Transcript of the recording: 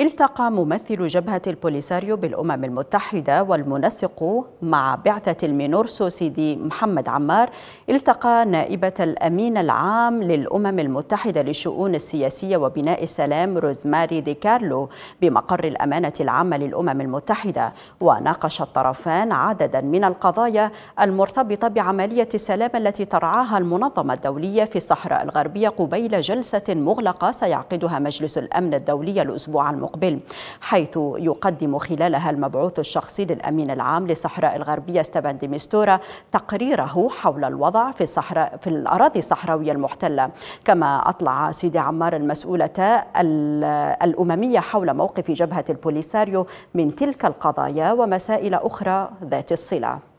التقى ممثل جبهة البوليساريو بالأمم المتحدة والمنسق مع بعثة المينورسو سيدي محمد عمار التقى نائبة الأمين العام للأمم المتحدة للشؤون السياسية وبناء السلام روزماري دي كارلو بمقر الأمانة العامة للأمم المتحدة وناقش الطرفان عددا من القضايا المرتبطة بعملية السلام التي ترعاها المنظمة الدولية في الصحراء الغربية قبيل جلسة مغلقة سيعقدها مجلس الأمن الدولي الأسبوع المقبل المقبل حيث يقدم خلالها المبعوث الشخصي للأمين العام للصحراء الغربية ستيفان ديمستورا تقريره حول الوضع في الصحراء في الأراضي الصحراوية المحتلة كما أطلع سيدي عمار المسؤولة الأممية حول موقف جبهة البوليساريو من تلك القضايا ومسائل أخرى ذات الصلة